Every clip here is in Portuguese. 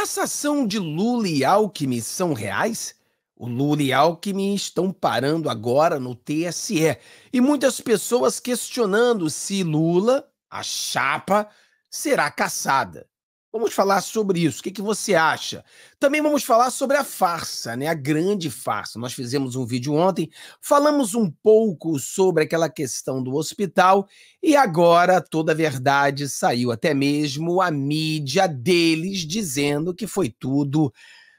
Cassação de Lula e Alckmin são reais? O Lula e Alckmin estão parando agora no TSE e muitas pessoas questionando se Lula, a chapa, será caçada. Vamos falar sobre isso. O que, que você acha? Também vamos falar sobre a farsa, né? A grande farsa. Nós fizemos um vídeo ontem, falamos um pouco sobre aquela questão do hospital e agora toda a verdade saiu. Até mesmo a mídia deles dizendo que foi tudo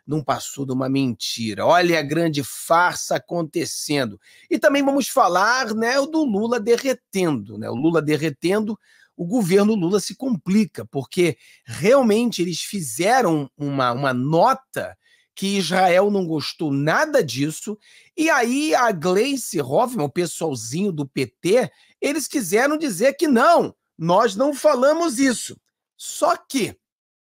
não passou de uma mentira. Olha a grande farsa acontecendo. E também vamos falar, né, do Lula derretendo, né? O Lula derretendo o governo Lula se complica, porque realmente eles fizeram uma, uma nota que Israel não gostou nada disso, e aí a Gleice Hoffman, o pessoalzinho do PT, eles quiseram dizer que não, nós não falamos isso. Só que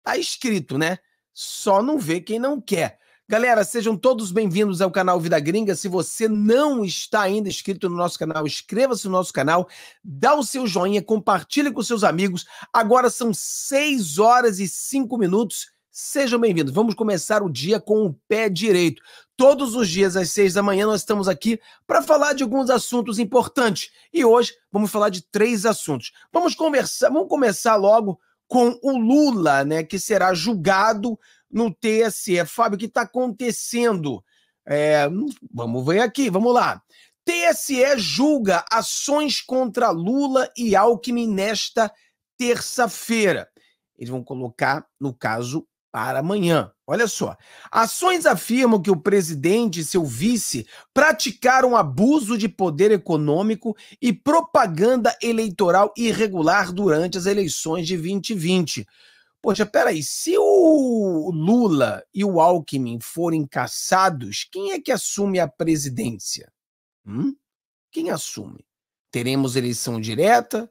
tá escrito, né? Só não vê quem não quer. Galera, sejam todos bem-vindos ao canal Vida Gringa. Se você não está ainda inscrito no nosso canal, inscreva-se no nosso canal, dá o seu joinha, compartilhe com seus amigos. Agora são 6 horas e 5 minutos. Sejam bem-vindos. Vamos começar o dia com o pé direito. Todos os dias às 6 da manhã nós estamos aqui para falar de alguns assuntos importantes. E hoje vamos falar de três assuntos. Vamos conversar, vamos começar logo com o Lula, né, que será julgado no TSE. Fábio, o que está acontecendo? É, hum, vamos ver aqui, vamos lá. TSE julga ações contra Lula e Alckmin nesta terça-feira. Eles vão colocar, no caso, para amanhã. Olha só. Ações afirmam que o presidente e seu vice praticaram abuso de poder econômico e propaganda eleitoral irregular durante as eleições de 2020. Poxa, peraí, se o Lula e o Alckmin forem caçados, quem é que assume a presidência? Hum? Quem assume? Teremos eleição direta?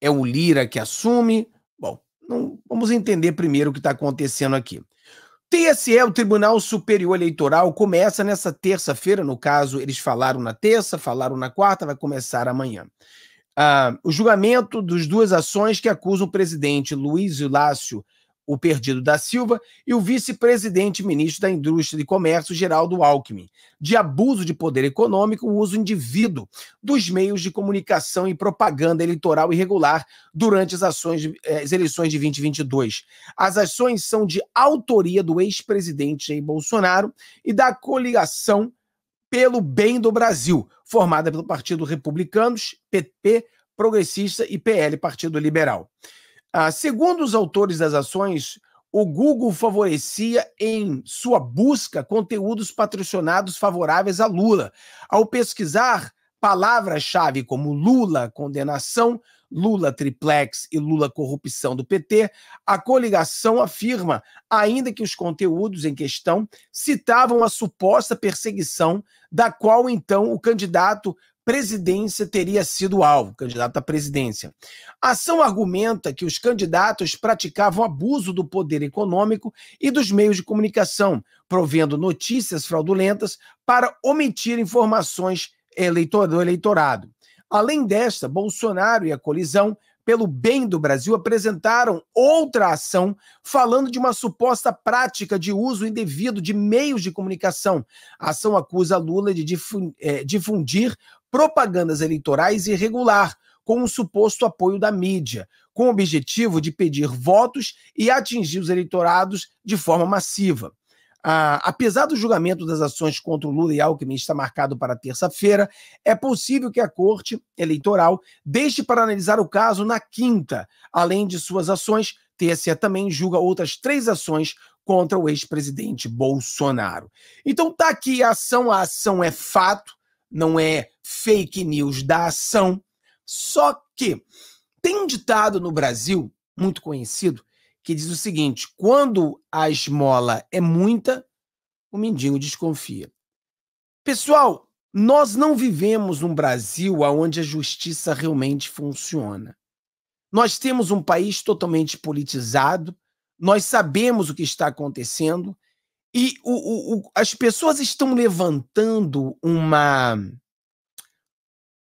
É o Lira que assume? Bom, não, vamos entender primeiro o que está acontecendo aqui. TSE, o Tribunal Superior Eleitoral, começa nessa terça-feira, no caso, eles falaram na terça, falaram na quarta, vai começar amanhã. Ah, o julgamento dos duas ações que acusam o presidente Luiz Lácio o Perdido da Silva, e o vice-presidente ministro da Indústria e Comércio, Geraldo Alckmin, de abuso de poder econômico, o uso indivíduo dos meios de comunicação e propaganda eleitoral irregular durante as, ações, eh, as eleições de 2022. As ações são de autoria do ex-presidente Jair Bolsonaro e da coligação pelo Bem do Brasil, formada pelo Partido Republicanos, PP, Progressista e PL, Partido Liberal. Ah, segundo os autores das ações, o Google favorecia em sua busca conteúdos patrocinados favoráveis a Lula. Ao pesquisar palavras-chave como Lula condenação, Lula triplex e Lula corrupção do PT, a coligação afirma, ainda que os conteúdos em questão citavam a suposta perseguição da qual então o candidato presidência teria sido alvo, candidato à presidência. A ação argumenta que os candidatos praticavam abuso do poder econômico e dos meios de comunicação, provendo notícias fraudulentas para omitir informações do eleitorado. Além desta, Bolsonaro e a colisão pelo bem do Brasil apresentaram outra ação falando de uma suposta prática de uso indevido de meios de comunicação. A ação acusa Lula de eh, difundir propagandas eleitorais irregular, com o suposto apoio da mídia, com o objetivo de pedir votos e atingir os eleitorados de forma massiva. Ah, apesar do julgamento das ações contra o Lula e Alckmin estar marcado para terça-feira, é possível que a Corte Eleitoral deixe para analisar o caso na quinta. Além de suas ações, TSE também julga outras três ações contra o ex-presidente Bolsonaro. Então tá aqui a ação, a ação é fato não é fake news da ação. Só que tem um ditado no Brasil, muito conhecido, que diz o seguinte: quando a esmola é muita, o mendigo desconfia. Pessoal, nós não vivemos um Brasil onde a justiça realmente funciona. Nós temos um país totalmente politizado, nós sabemos o que está acontecendo, e o, o, o, as pessoas estão levantando uma,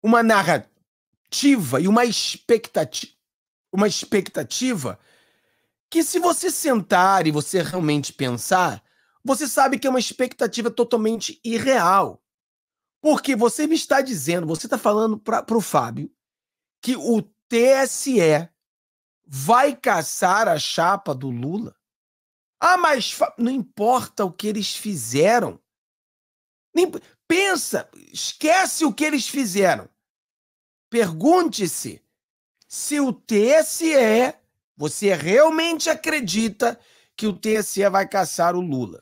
uma narrativa e uma expectativa, uma expectativa que, se você sentar e você realmente pensar, você sabe que é uma expectativa totalmente irreal. Porque você me está dizendo, você está falando para o Fábio que o TSE vai caçar a chapa do Lula? Ah, mas não importa o que eles fizeram. Nem... Pensa, esquece o que eles fizeram. Pergunte-se se o TSE, você realmente acredita que o TSE vai caçar o Lula?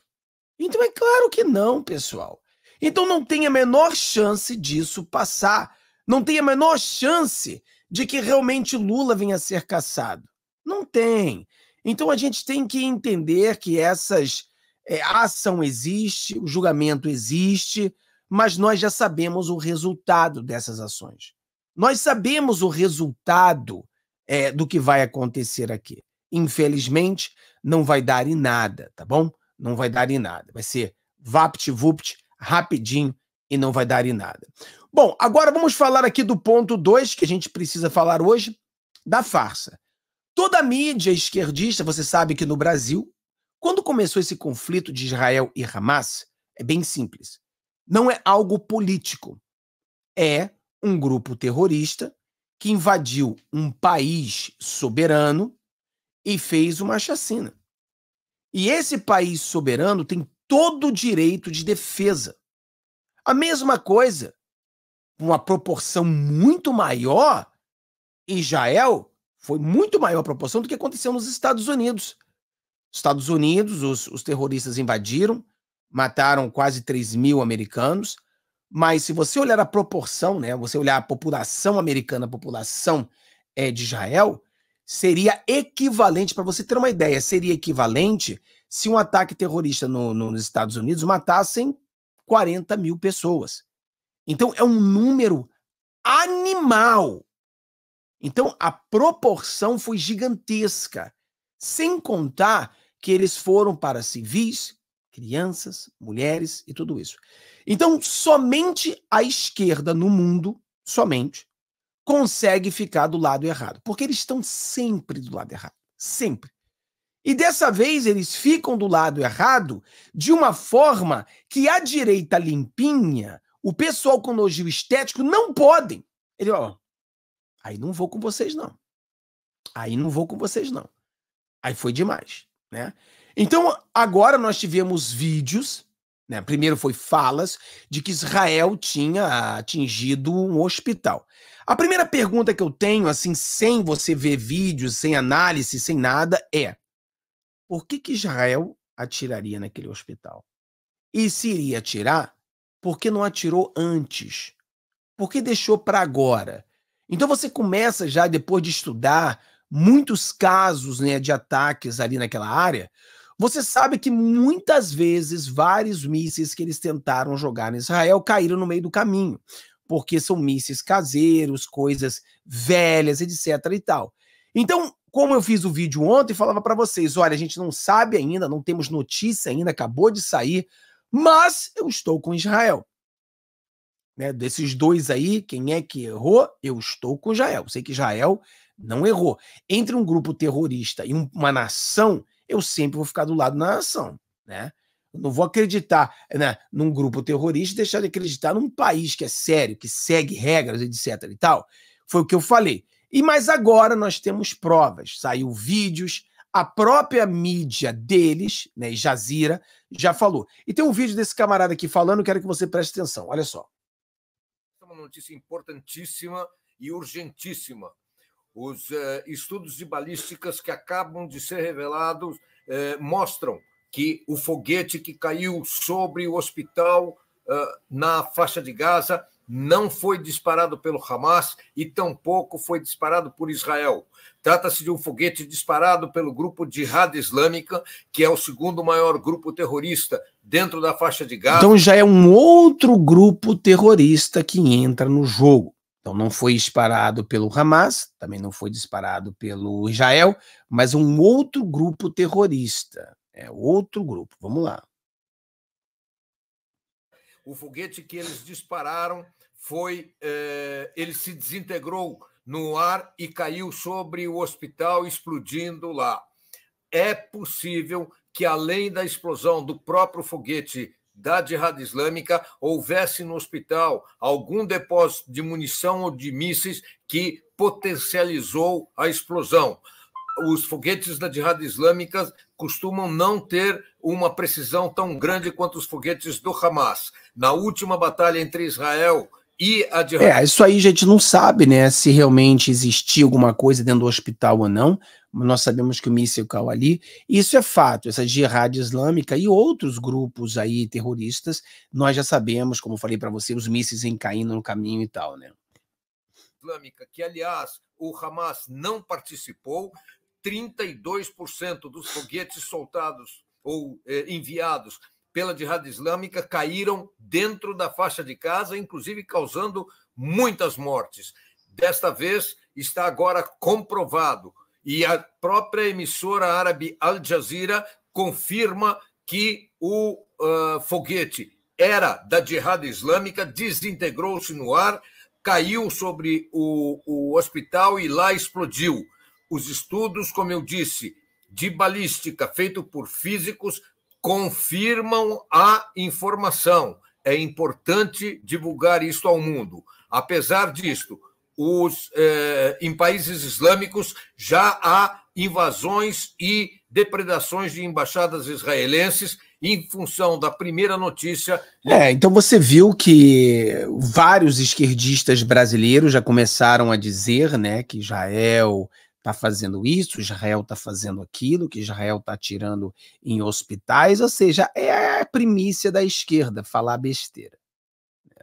Então é claro que não, pessoal. Então não tem a menor chance disso passar. Não tem a menor chance de que realmente Lula venha a ser caçado. Não tem. Então a gente tem que entender que essas é, a ação existe, o julgamento existe, mas nós já sabemos o resultado dessas ações. Nós sabemos o resultado é, do que vai acontecer aqui. Infelizmente, não vai dar em nada, tá bom? Não vai dar em nada. Vai ser vapt-vupt, rapidinho e não vai dar em nada. Bom, agora vamos falar aqui do ponto 2 que a gente precisa falar hoje, da farsa. Toda a mídia esquerdista, você sabe que no Brasil, quando começou esse conflito de Israel e Hamas, é bem simples. Não é algo político. É um grupo terrorista que invadiu um país soberano e fez uma chacina. E esse país soberano tem todo o direito de defesa. A mesma coisa, uma proporção muito maior, Israel foi muito maior a proporção do que aconteceu nos Estados Unidos. Estados Unidos, os, os terroristas invadiram, mataram quase 3 mil americanos, mas se você olhar a proporção, né, você olhar a população americana, a população é, de Israel, seria equivalente, para você ter uma ideia, seria equivalente se um ataque terrorista no, no, nos Estados Unidos matassem 40 mil pessoas. Então é um número animal então a proporção foi gigantesca, sem contar que eles foram para civis, crianças, mulheres e tudo isso. Então somente a esquerda no mundo, somente, consegue ficar do lado errado, porque eles estão sempre do lado errado, sempre. E dessa vez eles ficam do lado errado de uma forma que a direita limpinha, o pessoal com nojinho estético não podem. Ele, ó, Aí não vou com vocês, não. Aí não vou com vocês, não. Aí foi demais, né? Então, agora nós tivemos vídeos, né? Primeiro foi falas de que Israel tinha atingido um hospital. A primeira pergunta que eu tenho, assim, sem você ver vídeos, sem análise, sem nada, é: por que, que Israel atiraria naquele hospital? E se iria atirar, por que não atirou antes? Por que deixou para agora? Então você começa já, depois de estudar muitos casos né, de ataques ali naquela área, você sabe que muitas vezes vários mísseis que eles tentaram jogar em Israel caíram no meio do caminho, porque são mísseis caseiros, coisas velhas, etc e tal. Então, como eu fiz o vídeo ontem, falava para vocês, olha, a gente não sabe ainda, não temos notícia ainda, acabou de sair, mas eu estou com Israel. Né? Desses dois aí, quem é que errou? Eu estou com Israel. Sei que Israel não errou. Entre um grupo terrorista e uma nação, eu sempre vou ficar do lado da nação. Né? Eu não vou acreditar né, num grupo terrorista e deixar de acreditar num país que é sério, que segue regras, etc. e tal. Foi o que eu falei. E mas agora nós temos provas. Saiu vídeos, a própria mídia deles, né, Jazira, já falou. E tem um vídeo desse camarada aqui falando, quero que você preste atenção. Olha só notícia importantíssima e urgentíssima. Os eh, estudos de balísticas que acabam de ser revelados eh, mostram que o foguete que caiu sobre o hospital eh, na faixa de Gaza não foi disparado pelo Hamas e tampouco foi disparado por Israel. Trata-se de um foguete disparado pelo grupo Jihad Islâmica, que é o segundo maior grupo terrorista dentro da faixa de Gaza. Então já é um outro grupo terrorista que entra no jogo. Então não foi disparado pelo Hamas, também não foi disparado pelo Israel, mas um outro grupo terrorista. É outro grupo. Vamos lá. O foguete que eles dispararam foi. Eh, ele se desintegrou no ar e caiu sobre o hospital, explodindo lá. É possível que, além da explosão do próprio foguete da Jihad Islâmica, houvesse no hospital algum depósito de munição ou de mísseis que potencializou a explosão os foguetes da Jihad Islâmica costumam não ter uma precisão tão grande quanto os foguetes do Hamas. Na última batalha entre Israel e a Jihad... É, isso aí a gente não sabe, né, se realmente existia alguma coisa dentro do hospital ou não. Nós sabemos que o míssil caiu ali. Isso é fato, essa Jihad Islâmica e outros grupos aí terroristas, nós já sabemos, como falei para você, os mísseis encaindo no caminho e tal, né? Islâmica, que aliás o Hamas não participou, 32% dos foguetes soltados ou eh, enviados pela Jihad Islâmica caíram dentro da faixa de casa, inclusive causando muitas mortes. Desta vez está agora comprovado e a própria emissora árabe Al Jazeera confirma que o uh, foguete era da Jihad Islâmica, desintegrou-se no ar, caiu sobre o, o hospital e lá explodiu. Os estudos, como eu disse, de balística feito por físicos confirmam a informação. É importante divulgar isso ao mundo. Apesar disto, os, eh, em países islâmicos já há invasões e depredações de embaixadas israelenses em função da primeira notícia. É, então você viu que vários esquerdistas brasileiros já começaram a dizer, né, que Israel está fazendo isso, Israel está fazendo aquilo, que Israel está tirando em hospitais, ou seja, é a primícia da esquerda falar besteira.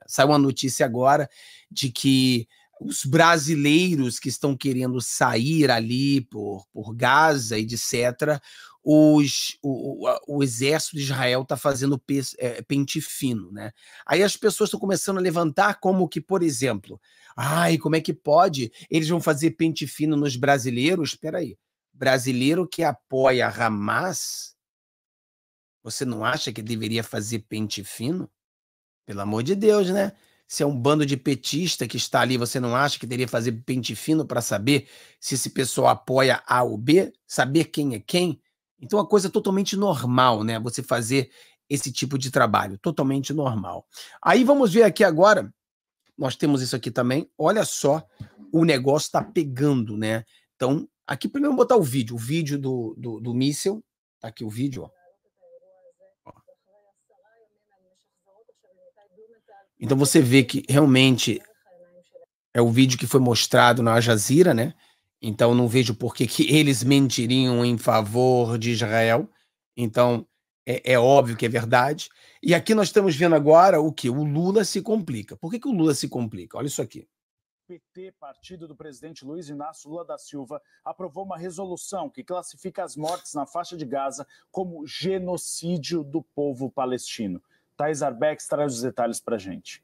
Saiu uma notícia agora de que os brasileiros que estão querendo sair ali por, por Gaza, etc., os, o, o, exército de Israel está fazendo é, pente fino, né? Aí as pessoas estão começando a levantar como que, por exemplo, ai, como é que pode? Eles vão fazer pente fino nos brasileiros? Espera aí, brasileiro que apoia Hamas, você não acha que deveria fazer pente fino? Pelo amor de Deus, né? Se é um bando de petista que está ali, você não acha que deveria fazer pente fino para saber se esse pessoal apoia A ou B? Saber quem é quem? Então, uma coisa totalmente normal, né? Você fazer esse tipo de trabalho, totalmente normal. Aí vamos ver aqui agora, nós temos isso aqui também. Olha só, o negócio está pegando, né? Então, aqui primeiro vou botar o vídeo, o vídeo do, do, do míssel. Tá aqui o vídeo, ó. Então você vê que realmente é o vídeo que foi mostrado na Al Jazeera, né? Então não vejo por que, que eles mentiriam em favor de Israel. Então é, é, óbvio que é verdade. E aqui nós estamos vendo agora o que? O Lula se complica. Por que, que o Lula se complica? Olha isso aqui. PT, partido do presidente Luiz Inácio Lula da Silva, aprovou uma resolução que classifica as mortes na faixa de Gaza como genocídio do povo palestino. Thais Arbex traz os detalhes para gente.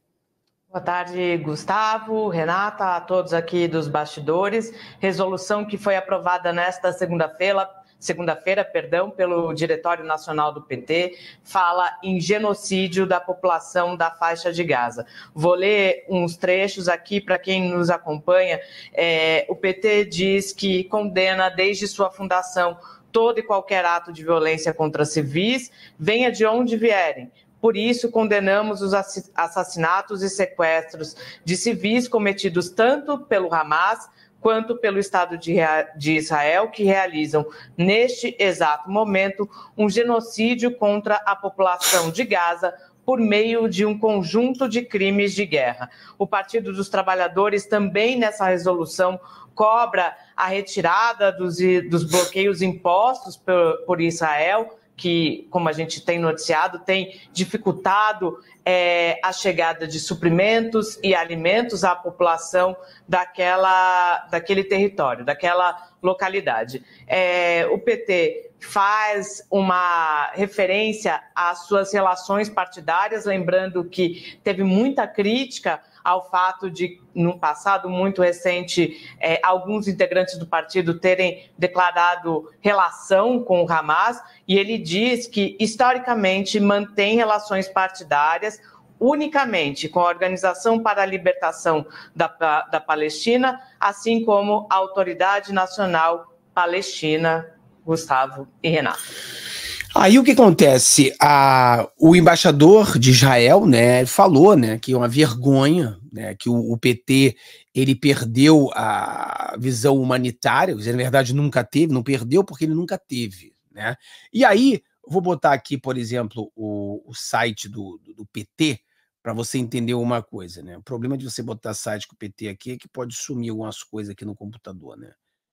Boa tarde, Gustavo, Renata, a todos aqui dos bastidores. Resolução que foi aprovada nesta segunda-feira, segunda-feira, perdão, pelo Diretório Nacional do PT, fala em genocídio da população da faixa de Gaza. Vou ler uns trechos aqui para quem nos acompanha. É, o PT diz que condena desde sua fundação todo e qualquer ato de violência contra civis, venha de onde vierem, por isso, condenamos os assassinatos e sequestros de civis cometidos tanto pelo Hamas quanto pelo Estado de, Israel, que realizam, neste exato momento, um genocídio contra a população de Gaza. Por meio de um conjunto de crimes de guerra. O Partido dos Trabalhadores também, nessa resolução, cobra a retirada dos, dos bloqueios impostos por, por Israel que, como a gente tem noticiado, tem dificultado é, a chegada de suprimentos e alimentos à população daquela, daquele território, daquela localidade. É, o PT faz uma referência às suas relações partidárias, lembrando que teve muita crítica ao fato de, num passado muito recente, é, alguns integrantes do partido terem declarado relação com o Hamas, e ele diz que, historicamente, mantém relações partidárias unicamente com a Organização para a Libertação da, da Palestina, assim como a Autoridade Nacional Palestina, Gustavo e Renato. Aí o que acontece? A, o embaixador de Israel né, falou né, que é uma vergonha né, que o, o PT ele perdeu a visão humanitária, na verdade nunca teve, não perdeu porque ele nunca teve. Né? E aí, vou botar aqui, por exemplo, o, o site do, do, do PT, para você entender uma coisa, né? O problema de você botar site com o PT aqui é que pode sumir algumas coisas aqui no computador, né?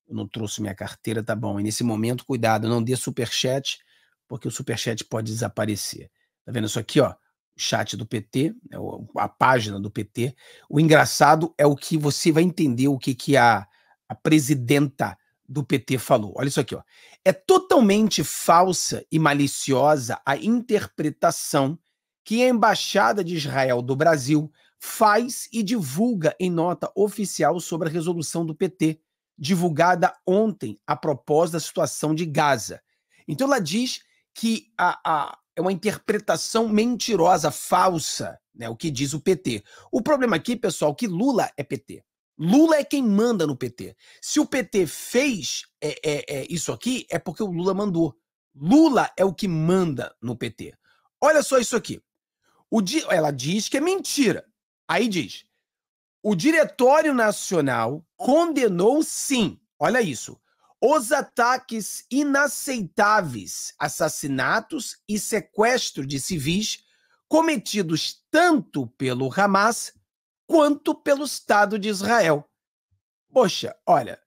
Eu não trouxe minha carteira, tá bom. E nesse momento, cuidado, não dê superchat, porque o superchat pode desaparecer. Tá vendo isso aqui, ó? O chat do PT, né, a página do PT. O engraçado é o que você vai entender o que, que a, a presidenta do PT falou. Olha isso aqui, ó. É totalmente falsa e maliciosa a interpretação que a Embaixada de Israel do Brasil faz e divulga em nota oficial sobre a resolução do PT, divulgada ontem a propósito da situação de Gaza. Então ela diz que a, a, é uma interpretação mentirosa, falsa, né, o que diz o PT. O problema aqui, pessoal, é que Lula é PT. Lula é quem manda no PT. Se o PT fez é, é, é isso aqui, é porque o Lula mandou. Lula é o que manda no PT. Olha só isso aqui. Di... Ela diz que é mentira. Aí diz: o Diretório Nacional condenou sim, olha isso, os ataques inaceitáveis, assassinatos e sequestro de civis cometidos tanto pelo Hamas quanto pelo Estado de Israel. Poxa, olha,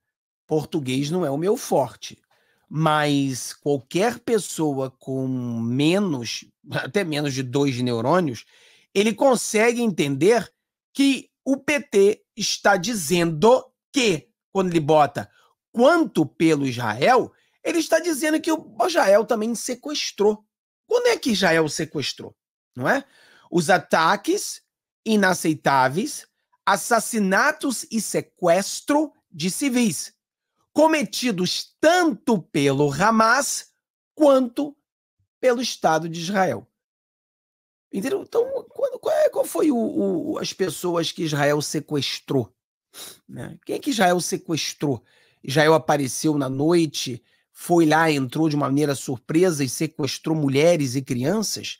português não é o meu forte, mas qualquer pessoa com menos, até menos de dois neurônios, ele consegue entender que o PT está dizendo que, quando ele bota quanto pelo Israel, ele está dizendo que o Israel também sequestrou. Quando é que Israel sequestrou? Não é? Os ataques inaceitáveis, assassinatos e sequestro de civis, cometidos tanto pelo Hamas quanto pelo Estado de Israel. Entendeu? Então, quando, qual, é, qual, foi o, o, as pessoas que Israel sequestrou? Né? Quem é que Israel sequestrou? Israel apareceu na noite, foi lá, entrou de maneira surpresa e sequestrou mulheres e crianças?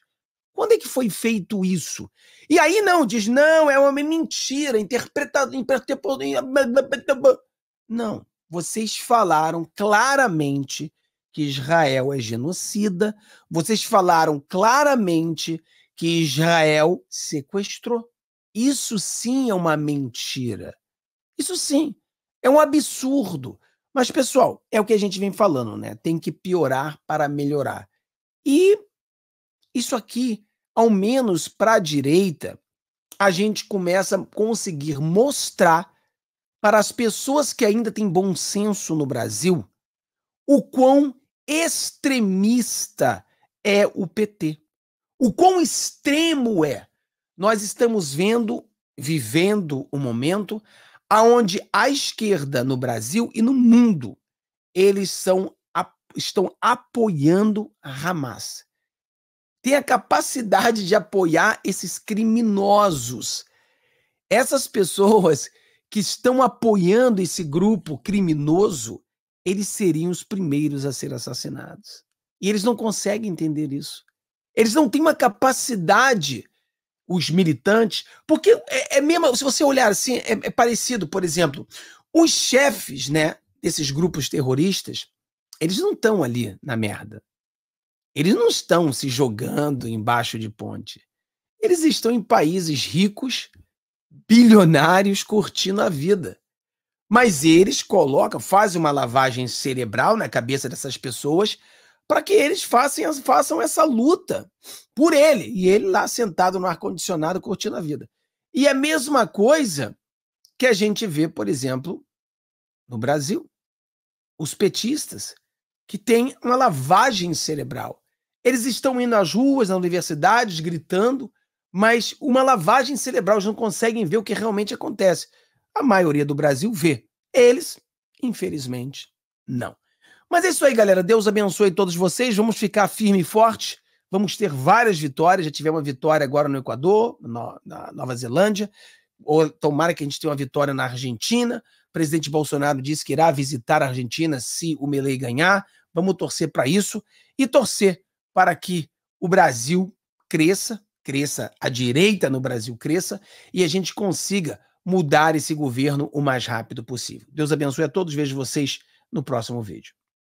Quando é que foi feito isso? E aí não, diz, não, é uma mentira, interpretado, interpretado. Não, vocês falaram claramente que Israel é genocida, vocês falaram claramente que Israel sequestrou. Isso sim é uma mentira. Isso sim. É um absurdo. Mas, pessoal, é o que a gente vem falando, né? Tem que piorar para melhorar. E isso aqui, ao menos para a direita, a gente começa a conseguir mostrar para as pessoas que ainda têm bom senso no Brasil o quão extremista é o PT. O quão extremo é. Nós estamos vendo, vivendo o momento aonde a esquerda no Brasil e no mundo eles são, estão apoiando a Hamas. Tem a capacidade de apoiar esses criminosos. Essas pessoas que estão apoiando esse grupo criminoso, eles seriam os primeiros a ser assassinados. E eles não conseguem entender isso. Eles não têm uma capacidade os militantes, porque é, é mesmo, se você olhar assim, é, é parecido, por exemplo, os chefes, né, desses grupos terroristas, eles não estão ali na merda. Eles não estão se jogando embaixo de ponte. Eles estão em países ricos, bilionários, curtindo a vida. Mas eles colocam, fazem uma lavagem cerebral na cabeça dessas pessoas para que eles façam, façam essa luta por ele. E ele lá sentado no ar-condicionado curtindo a vida. E é a mesma coisa que a gente vê, por exemplo, no Brasil. Os petistas, que têm uma lavagem cerebral. Eles estão indo às ruas, nas universidades, gritando, mas uma lavagem cerebral, eles não conseguem ver o que realmente acontece. A maioria do Brasil vê. Eles, infelizmente, não. Mas é isso aí, galera. Deus abençoe todos vocês. Vamos ficar firme e forte. Vamos ter várias vitórias. Já tivemos uma vitória agora no Equador, no, na Nova Zelândia. Ou tomara que a gente tenha uma vitória na Argentina. O presidente Bolsonaro disse que irá visitar a Argentina se o Melei ganhar. Vamos torcer para isso e torcer para que o Brasil cresça, cresça, a direita no Brasil cresça e a gente consiga mudar esse governo o mais rápido possível. Deus abençoe a todos. Vejo vocês no próximo vídeo.